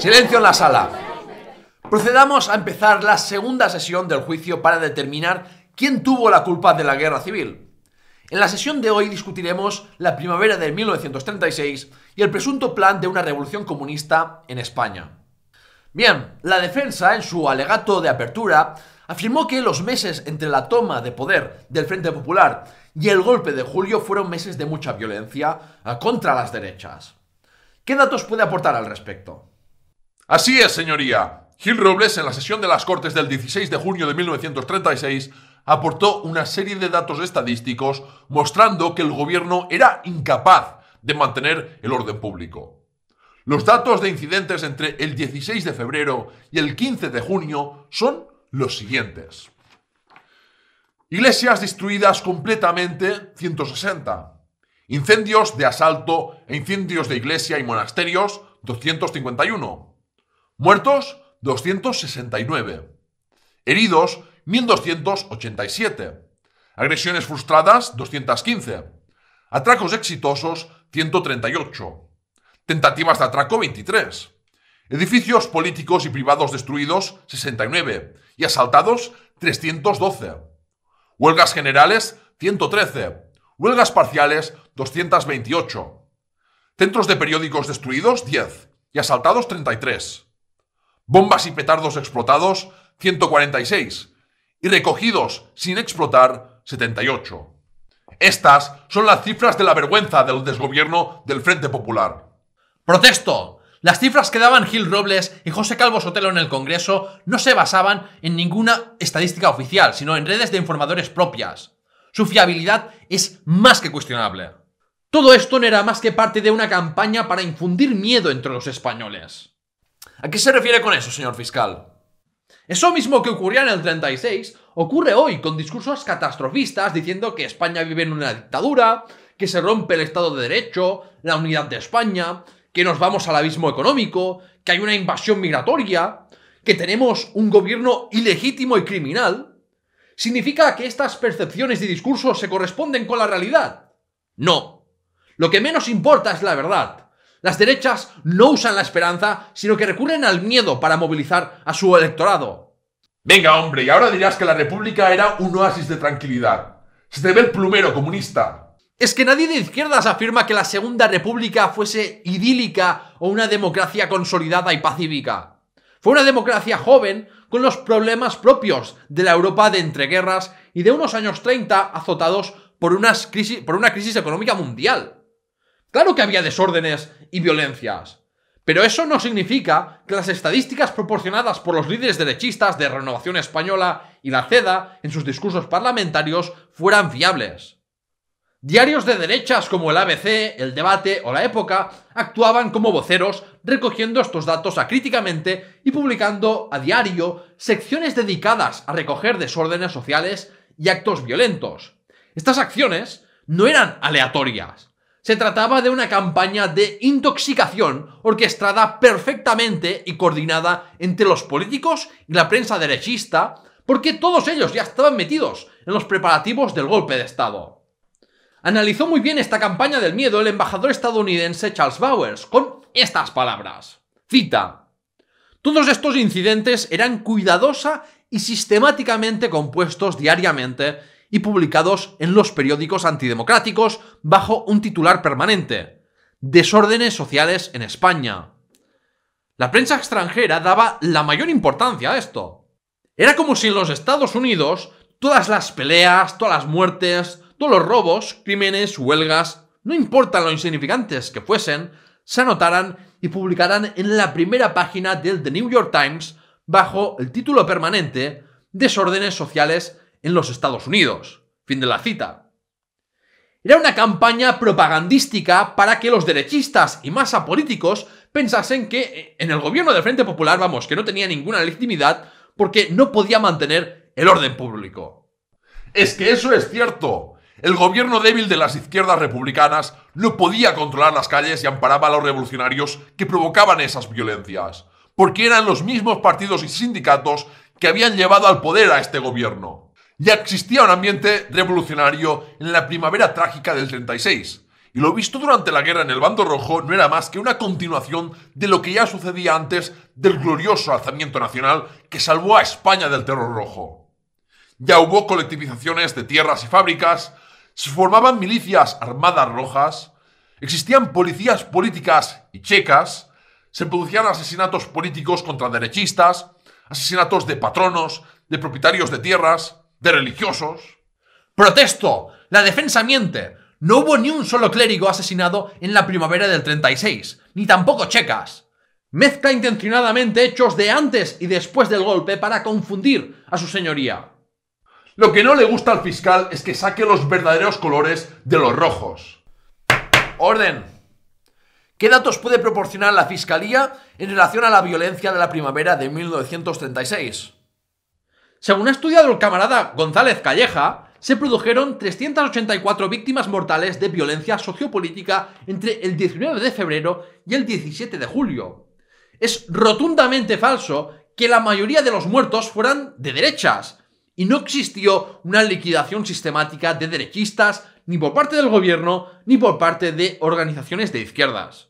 Silencio en la sala. Procedamos a empezar la segunda sesión del juicio para determinar quién tuvo la culpa de la guerra civil. En la sesión de hoy discutiremos la primavera de 1936 y el presunto plan de una revolución comunista en España. Bien, la defensa en su alegato de apertura afirmó que los meses entre la toma de poder del Frente Popular y el golpe de julio fueron meses de mucha violencia contra las derechas. ¿Qué datos puede aportar al respecto? Así es, señoría. Gil Robles, en la sesión de las Cortes del 16 de junio de 1936, aportó una serie de datos estadísticos mostrando que el gobierno era incapaz de mantener el orden público. Los datos de incidentes entre el 16 de febrero y el 15 de junio son los siguientes. Iglesias destruidas completamente, 160. Incendios de asalto e incendios de iglesia y monasterios, 251 Muertos, 269. Heridos, 1287. Agresiones frustradas, 215. Atracos exitosos, 138. Tentativas de atraco, 23. Edificios políticos y privados destruidos, 69. Y asaltados, 312. Huelgas generales, 113. Huelgas parciales, 228. Centros de periódicos destruidos, 10. Y asaltados, 33 bombas y petardos explotados, 146, y recogidos sin explotar, 78. Estas son las cifras de la vergüenza del desgobierno del Frente Popular. ¡Protesto! Las cifras que daban Gil Robles y José Calvo Sotelo en el Congreso no se basaban en ninguna estadística oficial, sino en redes de informadores propias. Su fiabilidad es más que cuestionable. Todo esto no era más que parte de una campaña para infundir miedo entre los españoles. ¿A qué se refiere con eso, señor fiscal? Eso mismo que ocurría en el 36 ocurre hoy con discursos catastrofistas diciendo que España vive en una dictadura, que se rompe el Estado de Derecho, la unidad de España, que nos vamos al abismo económico, que hay una invasión migratoria, que tenemos un gobierno ilegítimo y criminal. ¿Significa que estas percepciones y discursos se corresponden con la realidad? No. Lo que menos importa es la verdad. Las derechas no usan la esperanza, sino que recurren al miedo para movilizar a su electorado. Venga, hombre, y ahora dirás que la República era un oasis de tranquilidad. Se te ve el plumero comunista. Es que nadie de izquierdas afirma que la Segunda República fuese idílica o una democracia consolidada y pacífica. Fue una democracia joven con los problemas propios de la Europa de entreguerras y de unos años 30 azotados por, por una crisis económica mundial. Claro que había desórdenes y violencias. Pero eso no significa que las estadísticas proporcionadas por los líderes derechistas de Renovación Española y la CEDA en sus discursos parlamentarios fueran fiables. Diarios de derechas como el ABC, El Debate o La Época actuaban como voceros recogiendo estos datos acríticamente y publicando a diario secciones dedicadas a recoger desórdenes sociales y actos violentos. Estas acciones no eran aleatorias, se trataba de una campaña de intoxicación orquestada perfectamente y coordinada entre los políticos y la prensa derechista, porque todos ellos ya estaban metidos en los preparativos del golpe de Estado. Analizó muy bien esta campaña del miedo el embajador estadounidense Charles Bowers con estas palabras. Cita. Todos estos incidentes eran cuidadosa y sistemáticamente compuestos diariamente y publicados en los periódicos antidemocráticos bajo un titular permanente, Desórdenes sociales en España. La prensa extranjera daba la mayor importancia a esto. Era como si en los Estados Unidos todas las peleas, todas las muertes, todos los robos, crímenes, huelgas, no importan lo insignificantes que fuesen, se anotaran y publicaran en la primera página del The New York Times bajo el título permanente Desórdenes sociales en los Estados Unidos. Fin de la cita. Era una campaña propagandística para que los derechistas y masa políticos pensasen que eh, en el gobierno del Frente Popular, vamos, que no tenía ninguna legitimidad porque no podía mantener el orden público. Es que eso es cierto. El gobierno débil de las izquierdas republicanas no podía controlar las calles y amparaba a los revolucionarios que provocaban esas violencias, porque eran los mismos partidos y sindicatos que habían llevado al poder a este gobierno ya existía un ambiente revolucionario en la primavera trágica del 36, y lo visto durante la guerra en el bando rojo no era más que una continuación de lo que ya sucedía antes del glorioso alzamiento nacional que salvó a España del terror rojo. Ya hubo colectivizaciones de tierras y fábricas, se formaban milicias armadas rojas, existían policías políticas y checas, se producían asesinatos políticos contra derechistas, asesinatos de patronos, de propietarios de tierras, de religiosos. Protesto, la defensa miente. No hubo ni un solo clérigo asesinado en la primavera del 36, ni tampoco checas. Mezcla intencionadamente hechos de antes y después del golpe para confundir a su señoría. Lo que no le gusta al fiscal es que saque los verdaderos colores de los rojos. Orden. ¿Qué datos puede proporcionar la Fiscalía en relación a la violencia de la primavera de 1936? Según ha estudiado el camarada González Calleja, se produjeron 384 víctimas mortales de violencia sociopolítica entre el 19 de febrero y el 17 de julio. Es rotundamente falso que la mayoría de los muertos fueran de derechas, y no existió una liquidación sistemática de derechistas ni por parte del gobierno ni por parte de organizaciones de izquierdas.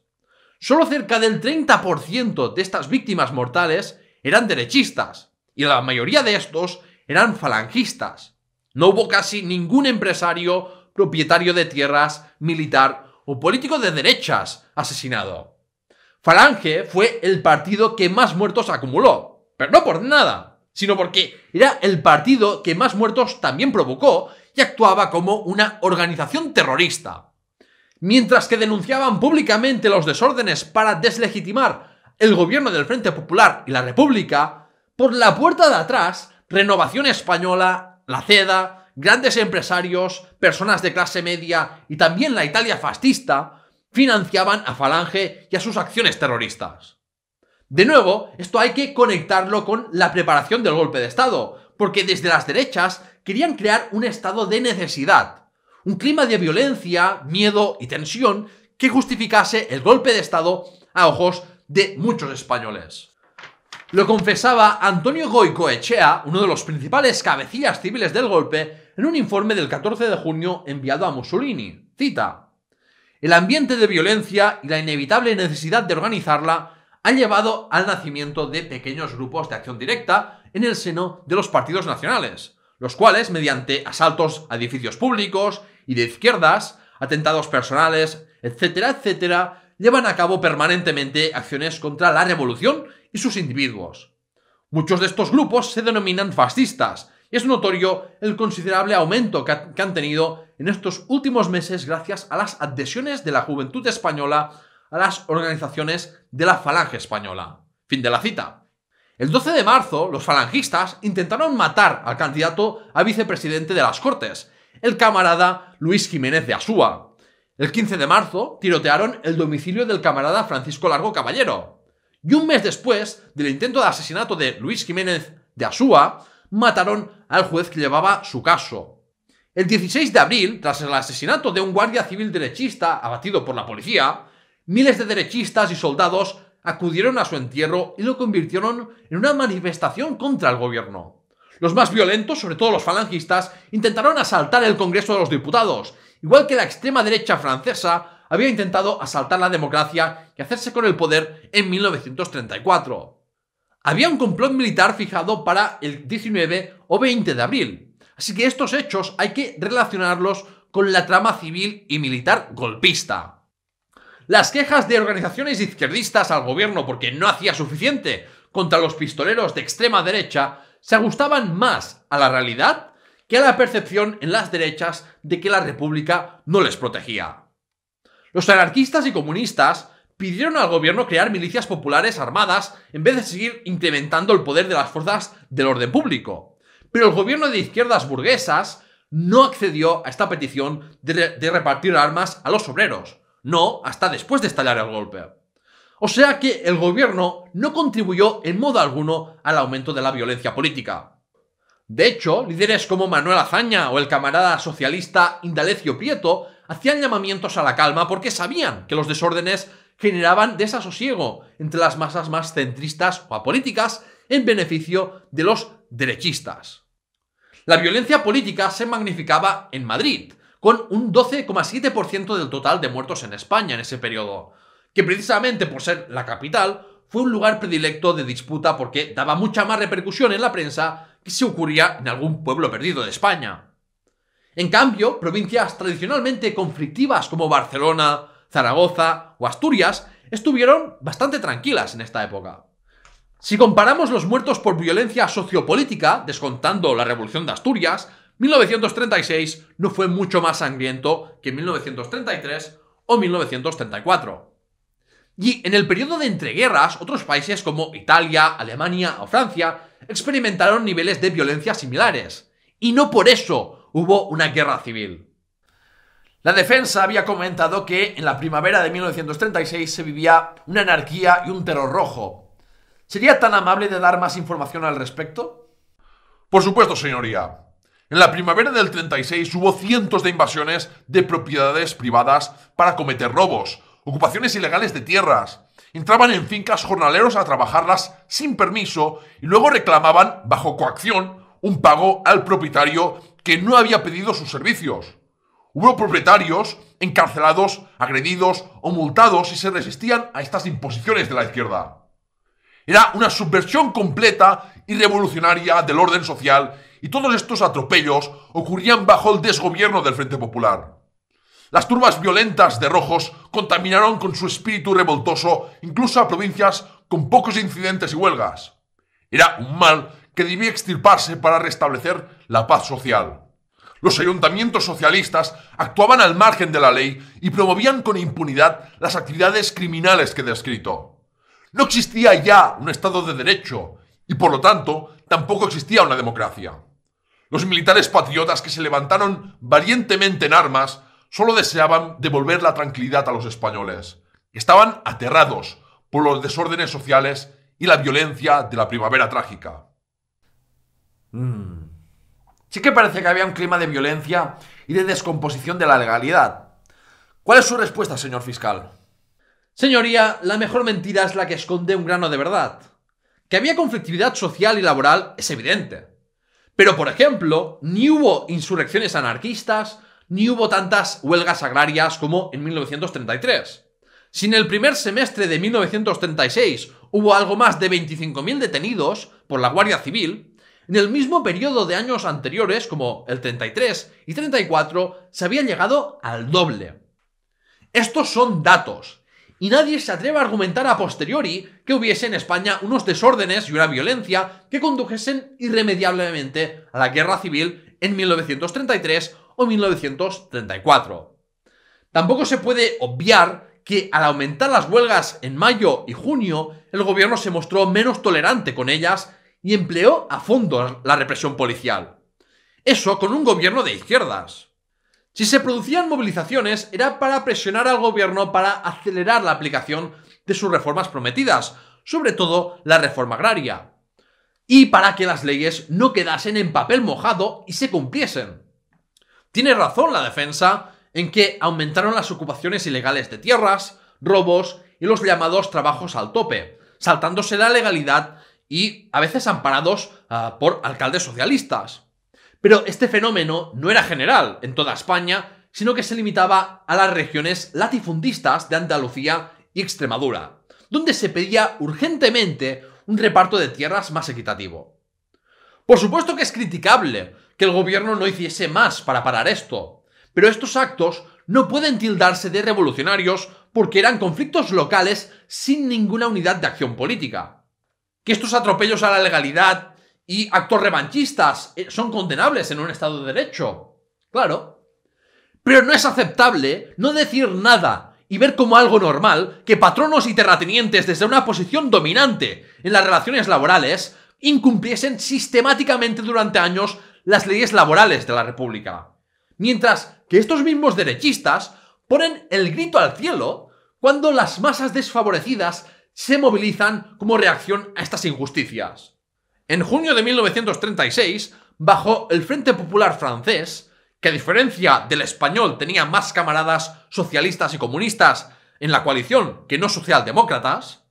Solo cerca del 30% de estas víctimas mortales eran derechistas, y la mayoría de estos eran falangistas. No hubo casi ningún empresario, propietario de tierras, militar o político de derechas asesinado. Falange fue el partido que más muertos acumuló, pero no por nada, sino porque era el partido que más muertos también provocó y actuaba como una organización terrorista. Mientras que denunciaban públicamente los desórdenes para deslegitimar el gobierno del Frente Popular y la República, por la puerta de atrás, Renovación Española, la CEDA, grandes empresarios, personas de clase media y también la Italia fascista financiaban a Falange y a sus acciones terroristas. De nuevo, esto hay que conectarlo con la preparación del golpe de Estado, porque desde las derechas querían crear un estado de necesidad, un clima de violencia, miedo y tensión que justificase el golpe de Estado a ojos de muchos españoles. Lo confesaba Antonio Goicoechea, uno de los principales cabecillas civiles del golpe, en un informe del 14 de junio enviado a Mussolini. Cita. El ambiente de violencia y la inevitable necesidad de organizarla han llevado al nacimiento de pequeños grupos de acción directa en el seno de los partidos nacionales, los cuales, mediante asaltos a edificios públicos y de izquierdas, atentados personales, etcétera, etcétera, llevan a cabo permanentemente acciones contra la revolución y sus individuos. Muchos de estos grupos se denominan fascistas, y es notorio el considerable aumento que, han tenido en estos últimos meses gracias a las adhesiones de la juventud española a las organizaciones de la falange española. Fin de la cita. El 12 de marzo, los falangistas intentaron matar al candidato a vicepresidente de las Cortes, el camarada Luis Jiménez de Asúa, el 15 de marzo tirotearon el domicilio del camarada Francisco Largo Caballero. Y un mes después del intento de asesinato de Luis Jiménez de Asúa, mataron al juez que llevaba su caso. El 16 de abril, tras el asesinato de un guardia civil derechista abatido por la policía, miles de derechistas y soldados acudieron a su entierro y lo convirtieron en una manifestación contra el gobierno. Los más violentos, sobre todo los falangistas, intentaron asaltar el Congreso de los Diputados igual que la extrema derecha francesa había intentado asaltar la democracia y hacerse con el poder en 1934. Había un complot militar fijado para el 19 o 20 de abril, así que estos hechos hay que relacionarlos con la trama civil y militar golpista. Las quejas de organizaciones izquierdistas al gobierno porque no hacía suficiente contra los pistoleros de extrema derecha se ajustaban más a la realidad que a la percepción en las derechas de que la República no les protegía. Los anarquistas y comunistas pidieron al gobierno crear milicias populares armadas en vez de seguir incrementando el poder de las fuerzas del orden público. Pero el gobierno de izquierdas burguesas no accedió a esta petición de, repartir armas a los obreros, no hasta después de estallar el golpe. O sea que el gobierno no contribuyó en modo alguno al aumento de la violencia política. De hecho, líderes como Manuel Azaña o el camarada socialista Indalecio Prieto hacían llamamientos a la calma porque sabían que los desórdenes generaban desasosiego entre las masas más centristas o apolíticas en beneficio de los derechistas. La violencia política se magnificaba en Madrid, con un 12,7% del total de muertos en España en ese periodo, que precisamente por ser la capital fue un lugar predilecto de disputa porque daba mucha más repercusión en la prensa que se ocurría en algún pueblo perdido de España. En cambio, provincias tradicionalmente conflictivas como Barcelona, Zaragoza o Asturias estuvieron bastante tranquilas en esta época. Si comparamos los muertos por violencia sociopolítica, descontando la Revolución de Asturias, 1936 no fue mucho más sangriento que 1933 o 1934. Y en el periodo de entreguerras, otros países como Italia, Alemania o Francia experimentaron niveles de violencia similares, y no por eso hubo una guerra civil. La defensa había comentado que en la primavera de 1936 se vivía una anarquía y un terror rojo. ¿Sería tan amable de dar más información al respecto? Por supuesto, señoría. En la primavera del 36 hubo cientos de invasiones de propiedades privadas para cometer robos, ocupaciones ilegales de tierras, Entraban en fincas jornaleros a trabajarlas sin permiso y luego reclamaban, bajo coacción, un pago al propietario que no había pedido sus servicios. Hubo propietarios encarcelados, agredidos o multados si se resistían a estas imposiciones de la izquierda. Era una subversión completa y revolucionaria del orden social y todos estos atropellos ocurrían bajo el desgobierno del Frente Popular. Las turbas violentas de rojos contaminaron con su espíritu revoltoso incluso a provincias con pocos incidentes y huelgas. Era un mal que debía extirparse para restablecer la paz social. Los ayuntamientos socialistas actuaban al margen de la ley y promovían con impunidad las actividades criminales que he descrito. No existía ya un Estado de Derecho y por lo tanto tampoco existía una democracia. Los militares patriotas que se levantaron valientemente en armas solo deseaban devolver la tranquilidad a los españoles. Estaban aterrados por los desórdenes sociales y la violencia de la primavera trágica. Mm. Sí que parece que había un clima de violencia y de descomposición de la legalidad. ¿Cuál es su respuesta, señor fiscal? Señoría, la mejor mentira es la que esconde un grano de verdad. Que había conflictividad social y laboral es evidente. Pero, por ejemplo, ni hubo insurrecciones anarquistas, ni hubo tantas huelgas agrarias como en 1933. Si en el primer semestre de 1936 hubo algo más de 25.000 detenidos por la Guardia Civil, en el mismo periodo de años anteriores, como el 33 y 34, se había llegado al doble. Estos son datos, y nadie se atreve a argumentar a posteriori que hubiese en España unos desórdenes y una violencia que condujesen irremediablemente a la guerra civil en 1933 o 1934. Tampoco se puede obviar que al aumentar las huelgas en mayo y junio, el gobierno se mostró menos tolerante con ellas y empleó a fondo la represión policial. Eso con un gobierno de izquierdas. Si se producían movilizaciones era para presionar al gobierno para acelerar la aplicación de sus reformas prometidas, sobre todo la reforma agraria, y para que las leyes no quedasen en papel mojado y se cumpliesen. Tiene razón la defensa en que aumentaron las ocupaciones ilegales de tierras, robos y los llamados trabajos al tope, saltándose la legalidad y a veces amparados ah, por alcaldes socialistas. Pero este fenómeno no era general en toda España, sino que se limitaba a las regiones latifundistas de Andalucía y Extremadura, donde se pedía urgentemente un reparto de tierras más equitativo. Por supuesto que es criticable que el gobierno no hiciese más para parar esto. Pero estos actos no pueden tildarse de revolucionarios porque eran conflictos locales sin ninguna unidad de acción política. Que estos atropellos a la legalidad y actos revanchistas eh, son condenables en un Estado de Derecho. Claro. Pero no es aceptable no decir nada y ver como algo normal que patronos y terratenientes desde una posición dominante en las relaciones laborales incumpliesen sistemáticamente durante años las leyes laborales de la República. Mientras que estos mismos derechistas ponen el grito al cielo cuando las masas desfavorecidas se movilizan como reacción a estas injusticias. En junio de 1936, bajo el Frente Popular francés, que a diferencia del español tenía más camaradas socialistas y comunistas en la coalición que no socialdemócratas,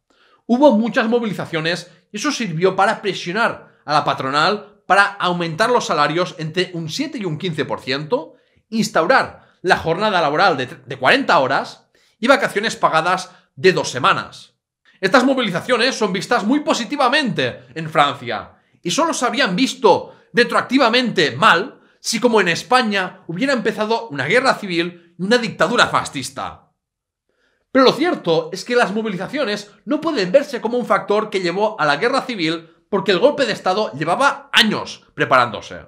hubo muchas movilizaciones y eso sirvió para presionar a la patronal para aumentar los salarios entre un 7 y un 15%, instaurar la jornada laboral de, 40 horas y vacaciones pagadas de dos semanas. Estas movilizaciones son vistas muy positivamente en Francia y solo se habían visto retroactivamente mal si como en España hubiera empezado una guerra civil y una dictadura fascista. Pero lo cierto es que las movilizaciones no pueden verse como un factor que llevó a la guerra civil porque el golpe de Estado llevaba años preparándose.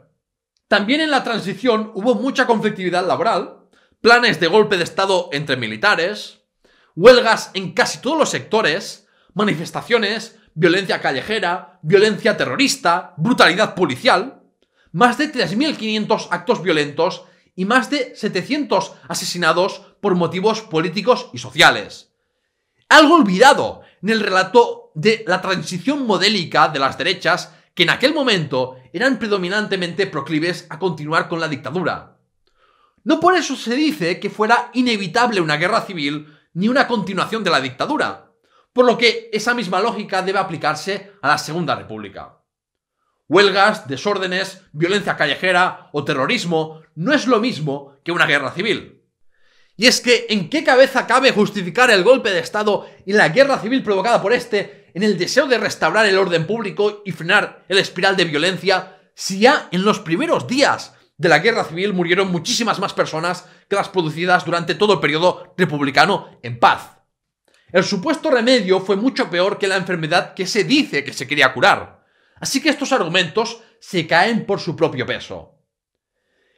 También en la transición hubo mucha conflictividad laboral, planes de golpe de Estado entre militares, huelgas en casi todos los sectores, manifestaciones, violencia callejera, violencia terrorista, brutalidad policial, más de 3.500 actos violentos y más de 700 asesinados por motivos políticos y sociales. Algo olvidado en el relato de la transición modélica de las derechas que en aquel momento eran predominantemente proclives a continuar con la dictadura. No por eso se dice que fuera inevitable una guerra civil ni una continuación de la dictadura, por lo que esa misma lógica debe aplicarse a la Segunda República. Huelgas, desórdenes, violencia callejera o terrorismo no es lo mismo que una guerra civil. Y es que, ¿en qué cabeza cabe justificar el golpe de Estado y la guerra civil provocada por este en el deseo de restaurar el orden público y frenar el espiral de violencia, si ya en los primeros días de la guerra civil murieron muchísimas más personas que las producidas durante todo el periodo republicano en paz. El supuesto remedio fue mucho peor que la enfermedad que se dice que se quería curar. Así que estos argumentos se caen por su propio peso.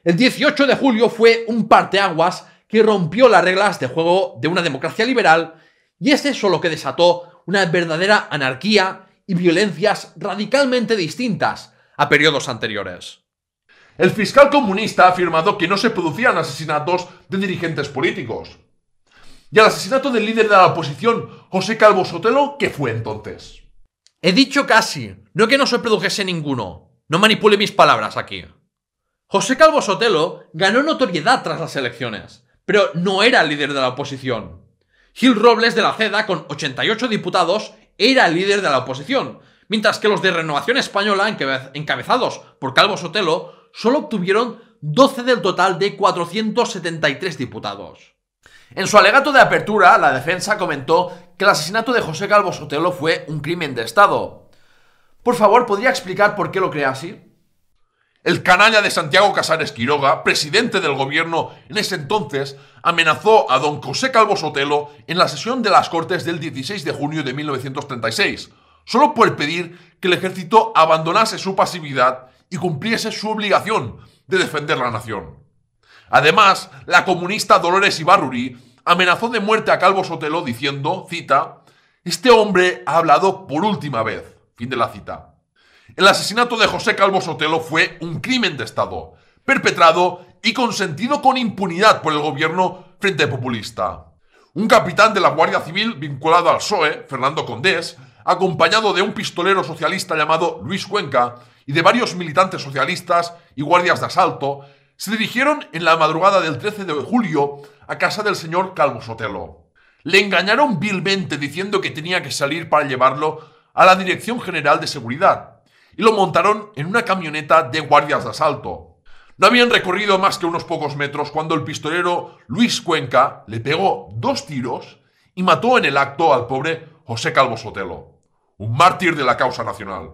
El 18 de julio fue un parteaguas que rompió las reglas de juego de una democracia liberal y es eso lo que desató una verdadera anarquía y violencias radicalmente distintas a periodos anteriores. El fiscal comunista ha afirmado que no se producían asesinatos de dirigentes políticos. Y al asesinato del líder de la oposición, José Calvo Sotelo, ¿qué fue entonces? He dicho casi, no que no se produjese ninguno. No manipule mis palabras aquí. José Calvo Sotelo ganó notoriedad tras las elecciones, pero no era el líder de la oposición. Gil Robles de la CEDA, con 88 diputados, era el líder de la oposición, mientras que los de Renovación Española, encabezados por Calvo Sotelo, solo obtuvieron 12 del total de 473 diputados. En su alegato de apertura, la defensa comentó que el asesinato de José Calvo Sotelo fue un crimen de Estado. Por favor, ¿podría explicar por qué lo cree así? El canalla de Santiago Casares Quiroga, presidente del gobierno en ese entonces, amenazó a don José Calvo Sotelo en la sesión de las Cortes del 16 de junio de 1936, solo por pedir que el ejército abandonase su pasividad y cumpliese su obligación de defender la nación. Además, la comunista Dolores Ibarruri amenazó de muerte a Calvo Sotelo diciendo, cita, Este hombre ha hablado por última vez. Fin de la cita. El asesinato de José Calvo Sotelo fue un crimen de Estado, perpetrado y consentido con impunidad por el gobierno frente populista. Un capitán de la Guardia Civil vinculado al PSOE, Fernando Condés, acompañado de un pistolero socialista llamado Luis Cuenca y de varios militantes socialistas y guardias de asalto, se dirigieron en la madrugada del 13 de julio a casa del señor Calvo Sotelo. Le engañaron vilmente diciendo que tenía que salir para llevarlo a la Dirección General de Seguridad, y lo montaron en una camioneta de guardias de asalto. No habían recorrido más que unos pocos metros cuando el pistolero Luis Cuenca le pegó dos tiros y mató en el acto al pobre José Calvo Sotelo, un mártir de la causa nacional.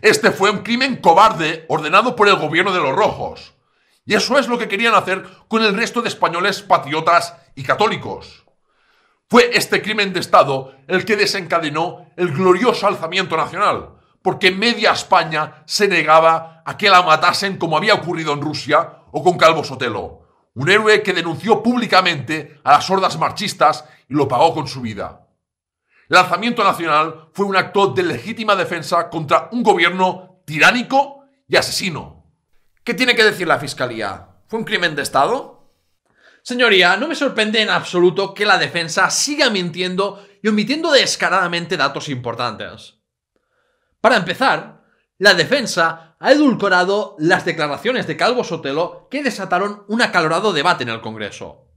Este fue un crimen cobarde ordenado por el gobierno de los rojos. Y eso es lo que querían hacer con el resto de españoles patriotas y católicos. Fue este crimen de Estado el que desencadenó el glorioso alzamiento nacional, porque media España se negaba a que la matasen como había ocurrido en Rusia o con Calvo Sotelo. Un héroe que denunció públicamente a las hordas marchistas y lo pagó con su vida. El lanzamiento nacional fue un acto de legítima defensa contra un gobierno tiránico y asesino. ¿Qué tiene que decir la Fiscalía? ¿Fue un crimen de Estado? Señoría, no me sorprende en absoluto que la defensa siga mintiendo y omitiendo descaradamente datos importantes. Para empezar, la defensa ha edulcorado las declaraciones de Calvo Sotelo que desataron un acalorado debate en el Congreso.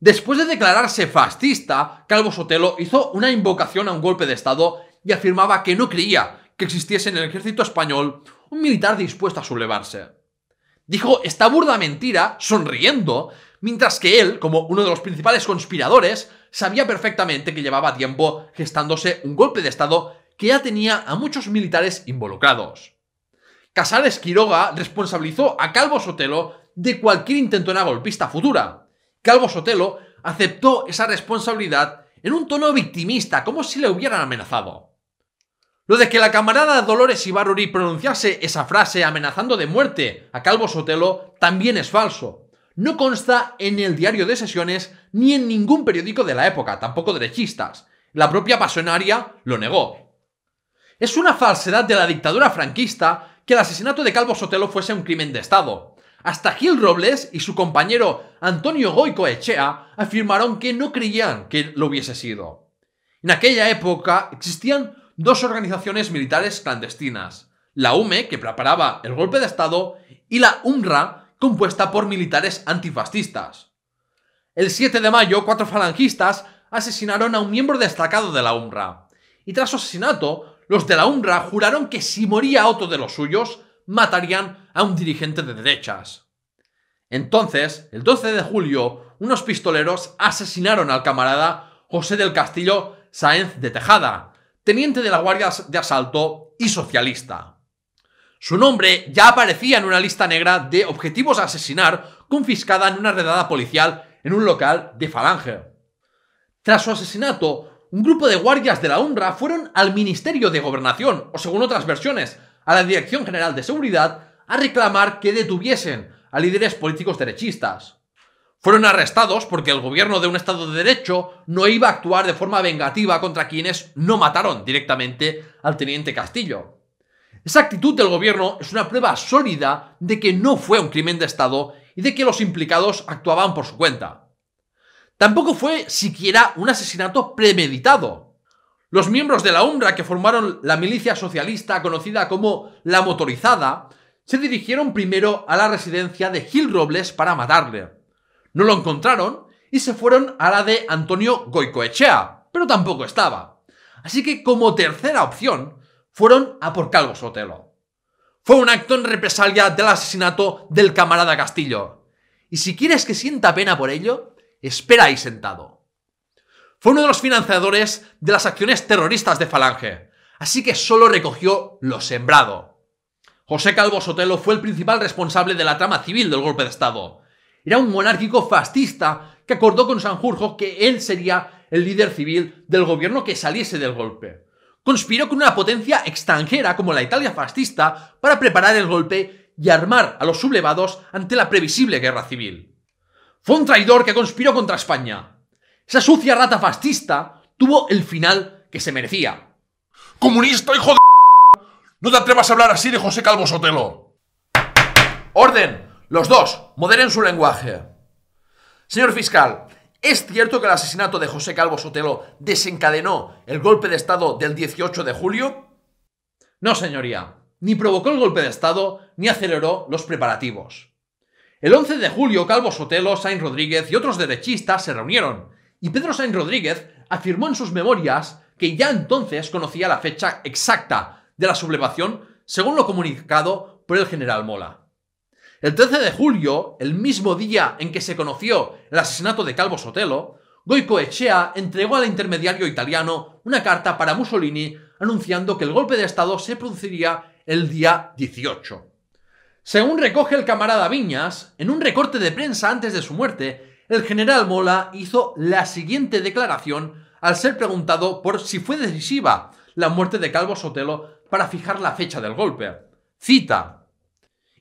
Después de declararse fascista, Calvo Sotelo hizo una invocación a un golpe de Estado y afirmaba que no creía que existiese en el ejército español un militar dispuesto a sublevarse. Dijo esta burda mentira sonriendo, mientras que él, como uno de los principales conspiradores, sabía perfectamente que llevaba tiempo gestándose un golpe de Estado que ya tenía a muchos militares involucrados. Casares Quiroga responsabilizó a Calvo Sotelo de cualquier intento en la golpista futura. Calvo Sotelo aceptó esa responsabilidad en un tono victimista, como si le hubieran amenazado. Lo de que la camarada Dolores Ibaruri pronunciase esa frase amenazando de muerte a Calvo Sotelo también es falso. No consta en el diario de sesiones ni en ningún periódico de la época, tampoco derechistas. La propia pasionaria lo negó es una falsedad de la dictadura franquista que el asesinato de Calvo Sotelo fuese un crimen de Estado. Hasta Gil Robles y su compañero Antonio Goico Echea afirmaron que no creían que lo hubiese sido. En aquella época existían dos organizaciones militares clandestinas, la UME, que preparaba el golpe de Estado, y la UMRA, compuesta por militares antifascistas. El 7 de mayo, cuatro falangistas asesinaron a un miembro destacado de la UMRA, y tras su asesinato, los de la UNRWA juraron que si moría otro de los suyos, matarían a un dirigente de derechas. Entonces, el 12 de julio, unos pistoleros asesinaron al camarada José del Castillo Sáenz de Tejada, teniente de la Guardia de Asalto y socialista. Su nombre ya aparecía en una lista negra de objetivos a asesinar confiscada en una redada policial en un local de Falange. Tras su asesinato, un grupo de guardias de la UNRWA fueron al Ministerio de Gobernación, o según otras versiones, a la Dirección General de Seguridad, a reclamar que detuviesen a líderes políticos derechistas. Fueron arrestados porque el gobierno de un Estado de Derecho no iba a actuar de forma vengativa contra quienes no mataron directamente al teniente Castillo. Esa actitud del gobierno es una prueba sólida de que no fue un crimen de Estado y de que los implicados actuaban por su cuenta. Tampoco fue siquiera un asesinato premeditado. Los miembros de la Umbra que formaron la milicia socialista conocida como la motorizada se dirigieron primero a la residencia de Gil Robles para matarle. No lo encontraron y se fueron a la de Antonio Goicoechea, pero tampoco estaba. Así que como tercera opción fueron a por Calvo Sotelo. Fue un acto en represalia del asesinato del camarada Castillo. Y si quieres que sienta pena por ello, Espera ahí sentado. Fue uno de los financiadores de las acciones terroristas de Falange, así que solo recogió lo sembrado. José Calvo Sotelo fue el principal responsable de la trama civil del golpe de Estado. Era un monárquico fascista que acordó con Sanjurjo que él sería el líder civil del gobierno que saliese del golpe. Conspiró con una potencia extranjera como la Italia fascista para preparar el golpe y armar a los sublevados ante la previsible guerra civil. Fue un traidor que conspiró contra España. Esa sucia rata fascista tuvo el final que se merecía. ¡Comunista, hijo de... No te atrevas a hablar así de José Calvo Sotelo. Orden. Los dos. Moderen su lenguaje. Señor fiscal, ¿es cierto que el asesinato de José Calvo Sotelo desencadenó el golpe de Estado del 18 de julio? No, señoría. Ni provocó el golpe de Estado, ni aceleró los preparativos. El 11 de julio, Calvo Sotelo, Sainz Rodríguez y otros derechistas se reunieron, y Pedro Sainz Rodríguez afirmó en sus memorias que ya entonces conocía la fecha exacta de la sublevación, según lo comunicado por el general Mola. El 13 de julio, el mismo día en que se conoció el asesinato de Calvo Sotelo, Goicoechea entregó al intermediario italiano una carta para Mussolini anunciando que el golpe de Estado se produciría el día 18. Según recoge el camarada Viñas, en un recorte de prensa antes de su muerte, el general Mola hizo la siguiente declaración al ser preguntado por si fue decisiva la muerte de Calvo Sotelo para fijar la fecha del golpe. Cita.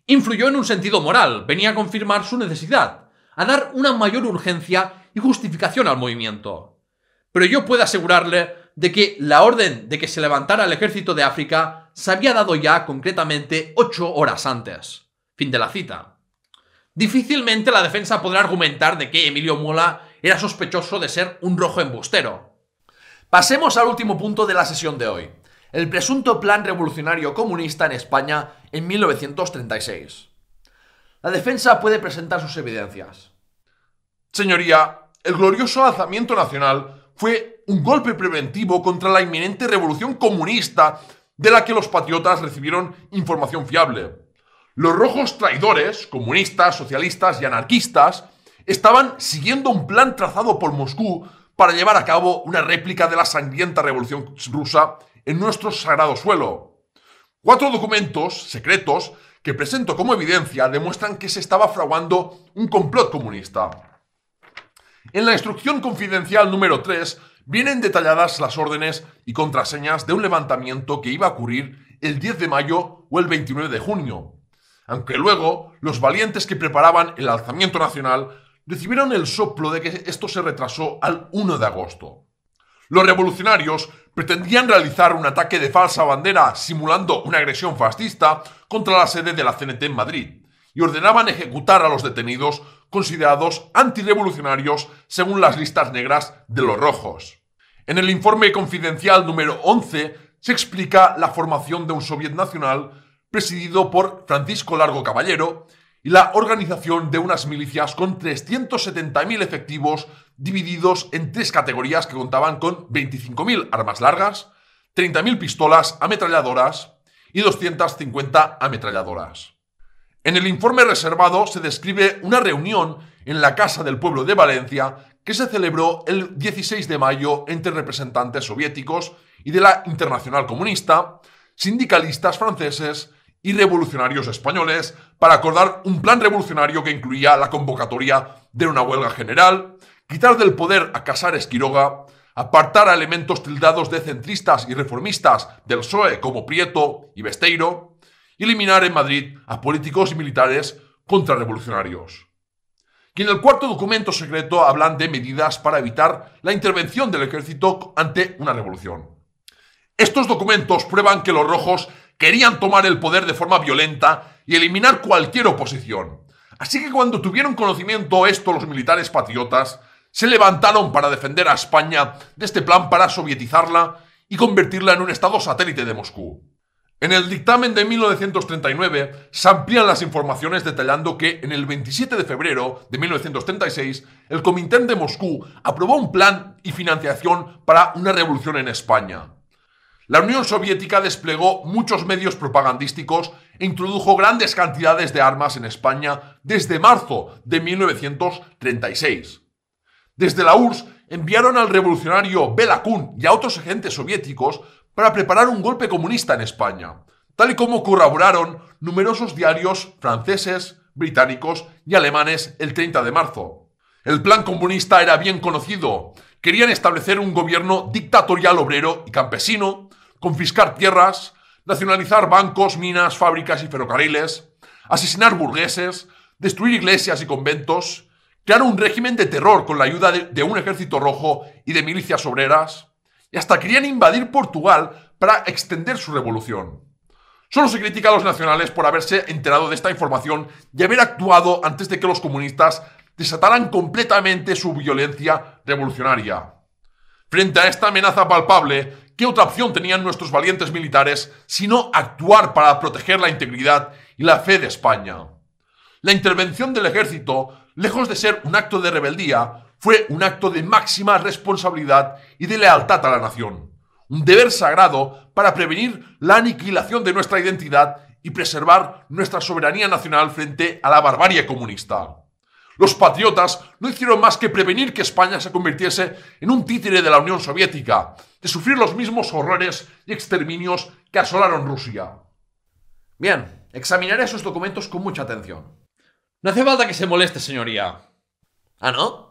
Influyó en un sentido moral, venía a confirmar su necesidad, a dar una mayor urgencia y justificación al movimiento. Pero yo puedo asegurarle de que la orden de que se levantara el ejército de África se había dado ya concretamente ocho horas antes. Fin de la cita. Difícilmente la defensa podrá argumentar de que Emilio Mola era sospechoso de ser un rojo embustero. Pasemos al último punto de la sesión de hoy, el presunto plan revolucionario comunista en España en 1936. La defensa puede presentar sus evidencias. Señoría, el glorioso alzamiento nacional fue un golpe preventivo contra la inminente revolución comunista de la que los patriotas recibieron información fiable. Los rojos traidores, comunistas, socialistas y anarquistas, estaban siguiendo un plan trazado por Moscú para llevar a cabo una réplica de la sangrienta revolución rusa en nuestro sagrado suelo. Cuatro documentos secretos que presento como evidencia demuestran que se estaba fraguando un complot comunista. En la instrucción confidencial número 3 vienen detalladas las órdenes y contraseñas de un levantamiento que iba a ocurrir el 10 de mayo o el 29 de junio. Aunque luego los valientes que preparaban el alzamiento nacional recibieron el soplo de que esto se retrasó al 1 de agosto. Los revolucionarios pretendían realizar un ataque de falsa bandera simulando una agresión fascista contra la sede de la CNT en Madrid y ordenaban ejecutar a los detenidos considerados antirevolucionarios según las listas negras de los rojos. En el informe confidencial número 11 se explica la formación de un Soviet Nacional presidido por Francisco Largo Caballero y la organización de unas milicias con 370.000 efectivos divididos en tres categorías que contaban con 25.000 armas largas, 30.000 pistolas ametralladoras y 250 ametralladoras. En el informe reservado se describe una reunión en la Casa del Pueblo de Valencia que se celebró el 16 de mayo entre representantes soviéticos y de la Internacional Comunista, sindicalistas franceses y revolucionarios españoles para acordar un plan revolucionario que incluía la convocatoria de una huelga general, quitar del poder a Casares Quiroga, apartar a elementos tildados de centristas y reformistas del PSOE como Prieto y Besteiro, y eliminar en Madrid a políticos y militares contrarrevolucionarios. Y en el cuarto documento secreto hablan de medidas para evitar la intervención del ejército ante una revolución. Estos documentos prueban que los rojos querían tomar el poder de forma violenta y eliminar cualquier oposición. Así que cuando tuvieron conocimiento esto los militares patriotas, se levantaron para defender a España de este plan para sovietizarla y convertirla en un estado satélite de Moscú. En el dictamen de 1939 se amplían las informaciones detallando que en el 27 de febrero de 1936 el Comité de Moscú aprobó un plan y financiación para una revolución en España. La Unión Soviética desplegó muchos medios propagandísticos e introdujo grandes cantidades de armas en España desde marzo de 1936. Desde la URSS enviaron al revolucionario Belakun y a otros agentes soviéticos para preparar un golpe comunista en España, tal y como corroboraron numerosos diarios franceses, británicos y alemanes el 30 de marzo. El plan comunista era bien conocido. Querían establecer un gobierno dictatorial obrero y campesino, confiscar tierras, nacionalizar bancos, minas, fábricas y ferrocarriles, asesinar burgueses, destruir iglesias y conventos, crear un régimen de terror con la ayuda de, un ejército rojo y de milicias obreras, y hasta querían invadir Portugal para extender su revolución. Solo se critica a los nacionales por haberse enterado de esta información y haber actuado antes de que los comunistas desataran completamente su violencia revolucionaria. Frente a esta amenaza palpable, ¿qué otra opción tenían nuestros valientes militares sino actuar para proteger la integridad y la fe de España? La intervención del ejército, lejos de ser un acto de rebeldía, fue un acto de máxima responsabilidad y de lealtad a la nación, un deber sagrado para prevenir la aniquilación de nuestra identidad y preservar nuestra soberanía nacional frente a la barbarie comunista. Los patriotas no hicieron más que prevenir que España se convirtiese en un títere de la Unión Soviética, de sufrir los mismos horrores y exterminios que asolaron Rusia. Bien, examinaré esos documentos con mucha atención. No hace falta que se moleste, señoría. ¿Ah, no?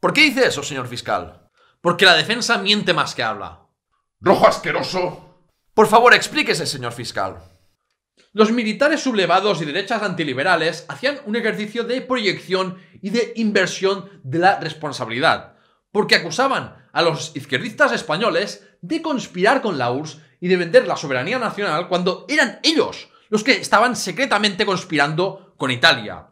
¿Por qué dice eso, señor fiscal? Porque la defensa miente más que habla. ¡Rojo asqueroso! Por favor, explíquese, señor fiscal. Los militares sublevados y derechas antiliberales hacían un ejercicio de proyección y de inversión de la responsabilidad, porque acusaban a los izquierdistas españoles de conspirar con la URSS y de vender la soberanía nacional cuando eran ellos los que estaban secretamente conspirando con Italia.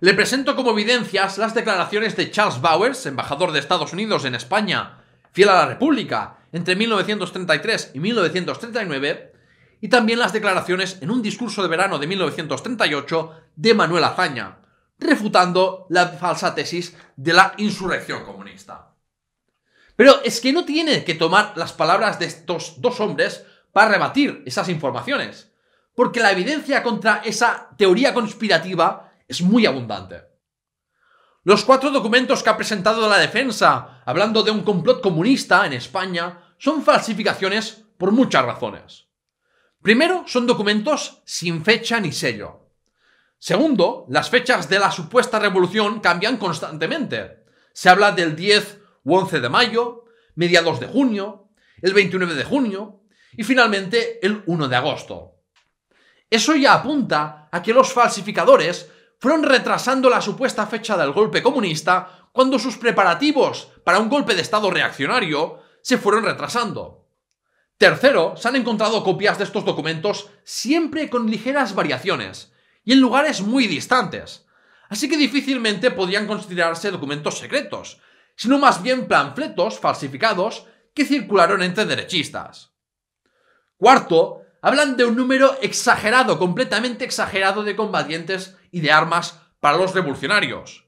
Le presento como evidencias las declaraciones de Charles Bowers, embajador de Estados Unidos en España, fiel a la República, entre 1933 y 1939, y también las declaraciones en un discurso de verano de 1938 de Manuel Azaña, refutando la falsa tesis de la insurrección comunista. Pero es que no tiene que tomar las palabras de estos dos hombres para rebatir esas informaciones, porque la evidencia contra esa teoría conspirativa es muy abundante. Los cuatro documentos que ha presentado la defensa, hablando de un complot comunista en España, son falsificaciones por muchas razones. Primero, son documentos sin fecha ni sello. Segundo, las fechas de la supuesta revolución cambian constantemente. Se habla del 10 u 11 de mayo, mediados de junio, el 29 de junio y finalmente el 1 de agosto. Eso ya apunta a que los falsificadores fueron retrasando la supuesta fecha del golpe comunista cuando sus preparativos para un golpe de Estado reaccionario se fueron retrasando. Tercero, se han encontrado copias de estos documentos siempre con ligeras variaciones y en lugares muy distantes, así que difícilmente podían considerarse documentos secretos, sino más bien planfletos falsificados que circularon entre derechistas. Cuarto, hablan de un número exagerado, completamente exagerado de combatientes y de armas para los revolucionarios.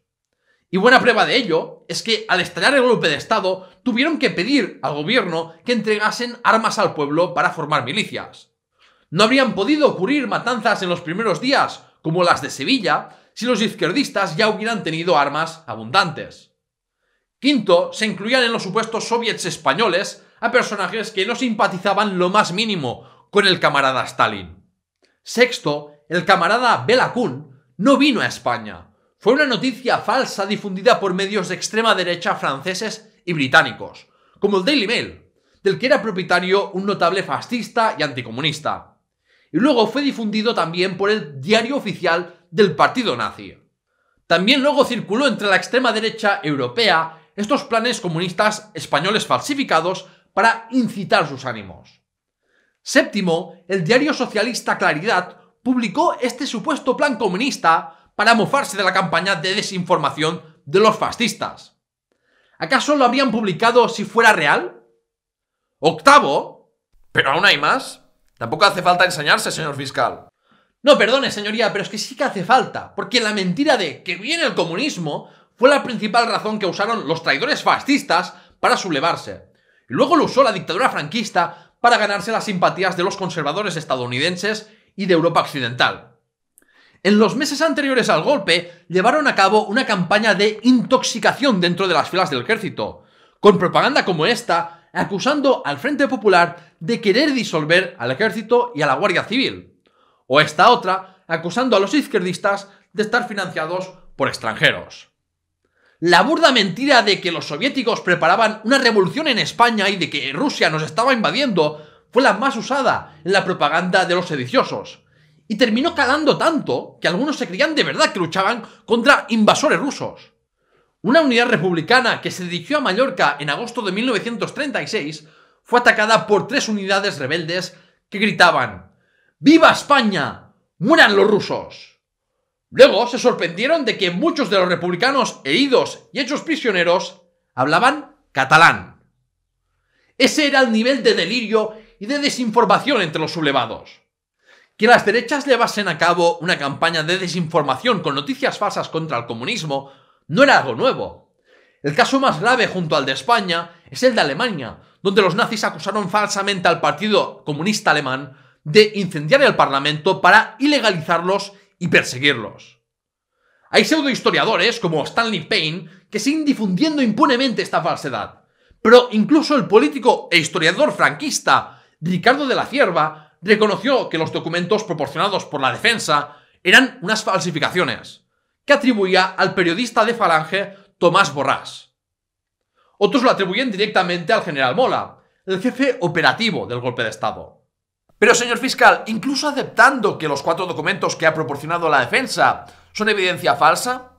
Y buena prueba de ello es que al estallar el golpe de Estado tuvieron que pedir al gobierno que entregasen armas al pueblo para formar milicias. No habrían podido ocurrir matanzas en los primeros días, como las de Sevilla, si los izquierdistas ya hubieran tenido armas abundantes. Quinto, se incluían en los supuestos soviets españoles a personajes que no simpatizaban lo más mínimo con el camarada Stalin. Sexto, el camarada Belakun no vino a España. Fue una noticia falsa difundida por medios de extrema derecha franceses y británicos, como el Daily Mail, del que era propietario un notable fascista y anticomunista. Y luego fue difundido también por el diario oficial del partido nazi. También luego circuló entre la extrema derecha europea estos planes comunistas españoles falsificados para incitar sus ánimos. Séptimo, el diario socialista Claridad publicó este supuesto plan comunista para mofarse de la campaña de desinformación de los fascistas. ¿Acaso lo habrían publicado si fuera real? Octavo, pero aún hay más. Tampoco hace falta enseñarse, señor fiscal. No, perdone, señoría, pero es que sí que hace falta, porque la mentira de que viene el comunismo fue la principal razón que usaron los traidores fascistas para sublevarse. Y luego lo usó la dictadura franquista para ganarse las simpatías de los conservadores estadounidenses de Europa Occidental. En los meses anteriores al golpe, llevaron a cabo una campaña de intoxicación dentro de las filas del ejército, con propaganda como esta, acusando al Frente Popular de querer disolver al ejército y a la Guardia Civil, o esta otra, acusando a los izquierdistas de estar financiados por extranjeros. La burda mentira de que los soviéticos preparaban una revolución en España y de que Rusia nos estaba invadiendo fue la más usada en la propaganda de los sediciosos. Y terminó calando tanto que algunos se creían de verdad que luchaban contra invasores rusos. Una unidad republicana que se dirigió a Mallorca en agosto de 1936 fue atacada por tres unidades rebeldes que gritaban ¡Viva España! ¡Mueran los rusos! Luego se sorprendieron de que muchos de los republicanos heridos y hechos prisioneros hablaban catalán. Ese era el nivel de delirio y de desinformación entre los sublevados. Que las derechas llevasen a cabo una campaña de desinformación con noticias falsas contra el comunismo no era algo nuevo. El caso más grave junto al de España es el de Alemania, donde los nazis acusaron falsamente al Partido Comunista Alemán de incendiar el Parlamento para ilegalizarlos y perseguirlos. Hay pseudohistoriadores como Stanley Payne que siguen difundiendo impunemente esta falsedad, pero incluso el político e historiador franquista Ricardo de la Cierva reconoció que los documentos proporcionados por la defensa eran unas falsificaciones, que atribuía al periodista de Falange Tomás Borrás. Otros lo atribuyen directamente al general Mola, el jefe operativo del golpe de Estado. Pero, señor fiscal, incluso aceptando que los cuatro documentos que ha proporcionado la defensa son evidencia falsa,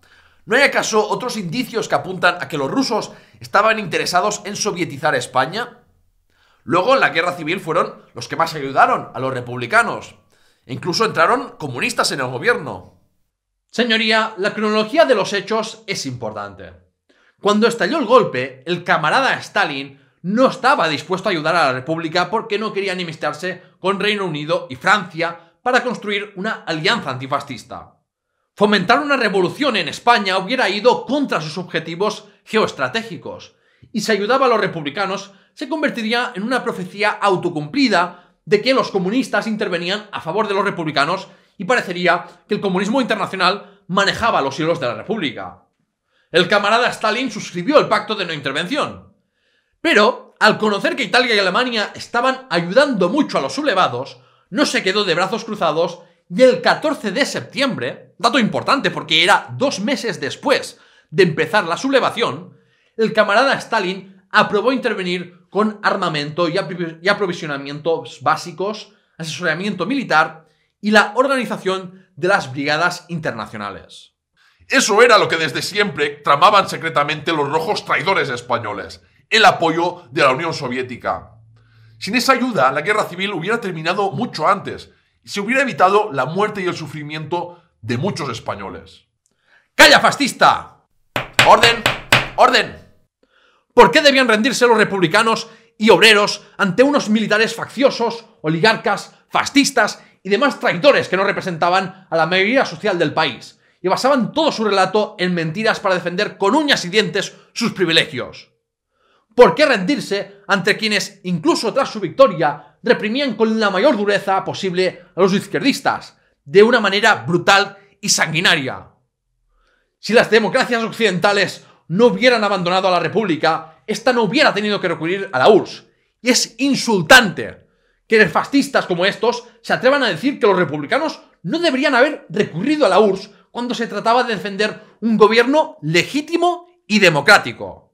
¿no hay acaso otros indicios que apuntan a que los rusos estaban interesados en sovietizar España? Luego, en la guerra civil fueron los que más ayudaron a los republicanos. E incluso entraron comunistas en el gobierno. Señoría, la cronología de los hechos es importante. Cuando estalló el golpe, el camarada Stalin no estaba dispuesto a ayudar a la República porque no quería enemistarse con Reino Unido y Francia para construir una alianza antifascista. Fomentar una revolución en España hubiera ido contra sus objetivos geoestratégicos, y se ayudaba a los republicanos se convertiría en una profecía autocumplida de que los comunistas intervenían a favor de los republicanos y parecería que el comunismo internacional manejaba los hilos de la República. El camarada Stalin suscribió el pacto de no intervención. Pero, al conocer que Italia y Alemania estaban ayudando mucho a los sublevados, no se quedó de brazos cruzados y el 14 de septiembre, dato importante porque era dos meses después de empezar la sublevación, el camarada Stalin aprobó intervenir con armamento y, aprovisionamientos básicos, asesoramiento militar y la organización de las brigadas internacionales. Eso era lo que desde siempre tramaban secretamente los rojos traidores españoles, el apoyo de la Unión Soviética. Sin esa ayuda, la guerra civil hubiera terminado mucho antes y se hubiera evitado la muerte y el sufrimiento de muchos españoles. ¡Calla, fascista! ¡Orden! ¡Orden! ¿Por qué debían rendirse los republicanos y obreros ante unos militares facciosos, oligarcas, fascistas y demás traidores que no representaban a la mayoría social del país? Y basaban todo su relato en mentiras para defender con uñas y dientes sus privilegios. ¿Por qué rendirse ante quienes, incluso tras su victoria, reprimían con la mayor dureza posible a los izquierdistas, de una manera brutal y sanguinaria? Si las democracias occidentales no hubieran abandonado a la República, ésta no hubiera tenido que recurrir a la URSS. Y es insultante que fascistas como estos se atrevan a decir que los republicanos no deberían haber recurrido a la URSS cuando se trataba de defender un gobierno legítimo y democrático.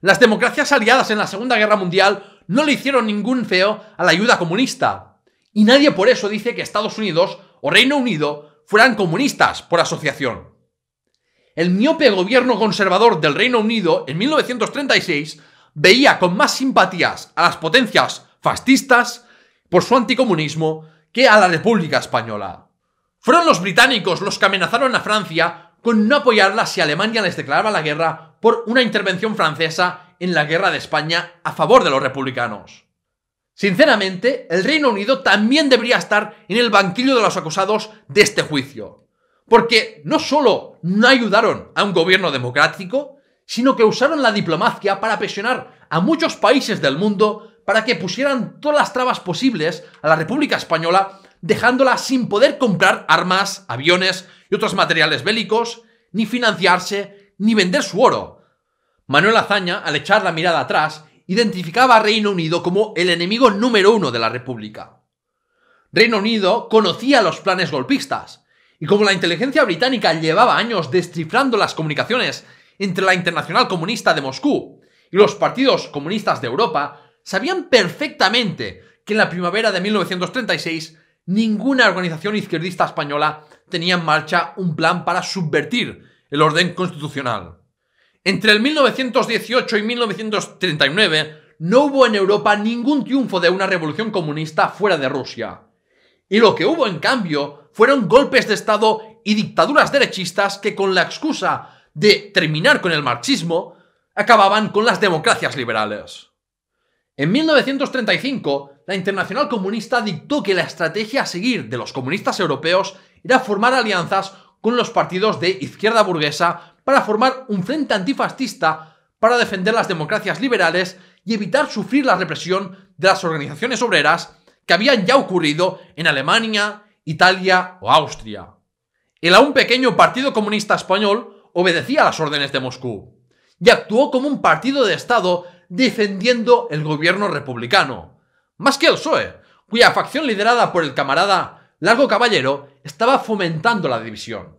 Las democracias aliadas en la Segunda Guerra Mundial no le hicieron ningún feo a la ayuda comunista. Y nadie por eso dice que Estados Unidos o Reino Unido fueran comunistas por asociación el miope gobierno conservador del Reino Unido en 1936 veía con más simpatías a las potencias fascistas por su anticomunismo que a la República Española. Fueron los británicos los que amenazaron a Francia con no apoyarla si Alemania les declaraba la guerra por una intervención francesa en la guerra de España a favor de los republicanos. Sinceramente, el Reino Unido también debería estar en el banquillo de los acusados de este juicio. Porque no solo no ayudaron a un gobierno democrático, sino que usaron la diplomacia para presionar a muchos países del mundo para que pusieran todas las trabas posibles a la República Española, dejándola sin poder comprar armas, aviones y otros materiales bélicos, ni financiarse, ni vender su oro. Manuel Azaña, al echar la mirada atrás, identificaba a Reino Unido como el enemigo número uno de la República. Reino Unido conocía los planes golpistas, y como la inteligencia británica llevaba años descifrando las comunicaciones entre la Internacional Comunista de Moscú y los partidos comunistas de Europa, sabían perfectamente que en la primavera de 1936 ninguna organización izquierdista española tenía en marcha un plan para subvertir el orden constitucional. Entre el 1918 y 1939 no hubo en Europa ningún triunfo de una revolución comunista fuera de Rusia. Y lo que hubo en cambio fueron golpes de Estado y dictaduras derechistas que con la excusa de terminar con el marxismo, acababan con las democracias liberales. En 1935, la Internacional Comunista dictó que la estrategia a seguir de los comunistas europeos era formar alianzas con los partidos de izquierda burguesa para formar un frente antifascista para defender las democracias liberales y evitar sufrir la represión de las organizaciones obreras que habían ya ocurrido en Alemania, Italia o Austria. El aún pequeño Partido Comunista Español obedecía a las órdenes de Moscú y actuó como un partido de Estado defendiendo el gobierno republicano. Más que el PSOE, cuya facción liderada por el camarada Largo Caballero estaba fomentando la división.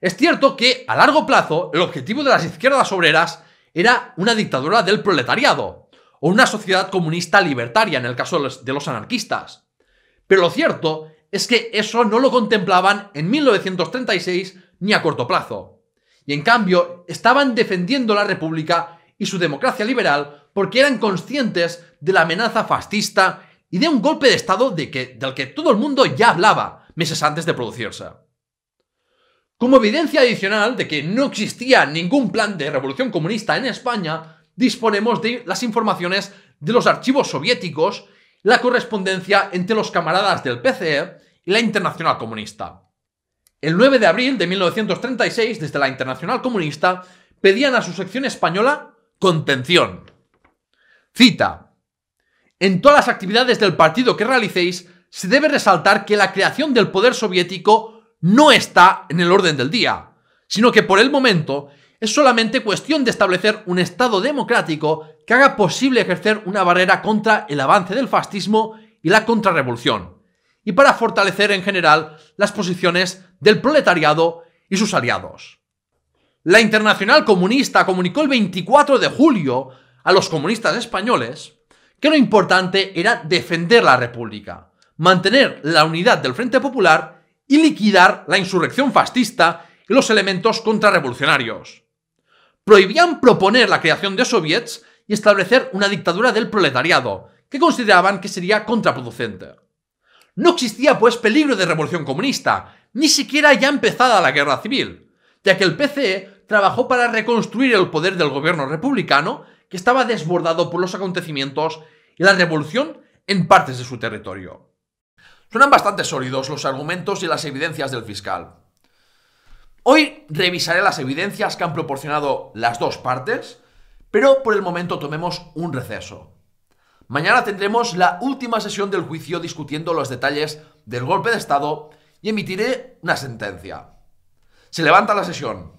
Es cierto que, a largo plazo, el objetivo de las izquierdas obreras era una dictadura del proletariado, o una sociedad comunista libertaria en el caso de los anarquistas. Pero lo cierto es que eso no lo contemplaban en 1936 ni a corto plazo. Y en cambio, estaban defendiendo la República y su democracia liberal porque eran conscientes de la amenaza fascista y de un golpe de Estado del que todo el mundo ya hablaba meses antes de producirse. Como evidencia adicional de que no existía ningún plan de revolución comunista en España, disponemos de las informaciones de los archivos soviéticos la correspondencia entre los camaradas del PCE y la Internacional Comunista. El 9 de abril de 1936, desde la Internacional Comunista, pedían a su sección española contención. Cita. En todas las actividades del partido que realicéis, se debe resaltar que la creación del poder soviético no está en el orden del día, sino que por el momento es solamente cuestión de establecer un Estado democrático que haga posible ejercer una barrera contra el avance del fascismo y la contrarrevolución, y para fortalecer en general las posiciones del proletariado y sus aliados. La Internacional Comunista comunicó el 24 de julio a los comunistas españoles que lo importante era defender la República, mantener la unidad del Frente Popular y liquidar la insurrección fascista y los elementos contrarrevolucionarios. Prohibían proponer la creación de soviets y establecer una dictadura del proletariado, que consideraban que sería contraproducente. No existía, pues, peligro de revolución comunista, ni siquiera ya empezada la guerra civil, ya que el PCE trabajó para reconstruir el poder del gobierno republicano, que estaba desbordado por los acontecimientos y la revolución en partes de su territorio. Suenan bastante sólidos los argumentos y las evidencias del fiscal. Hoy revisaré las evidencias que han proporcionado las dos partes, pero por el momento tomemos un receso. Mañana tendremos la última sesión del juicio discutiendo los detalles del golpe de Estado y emitiré una sentencia. Se levanta la sesión.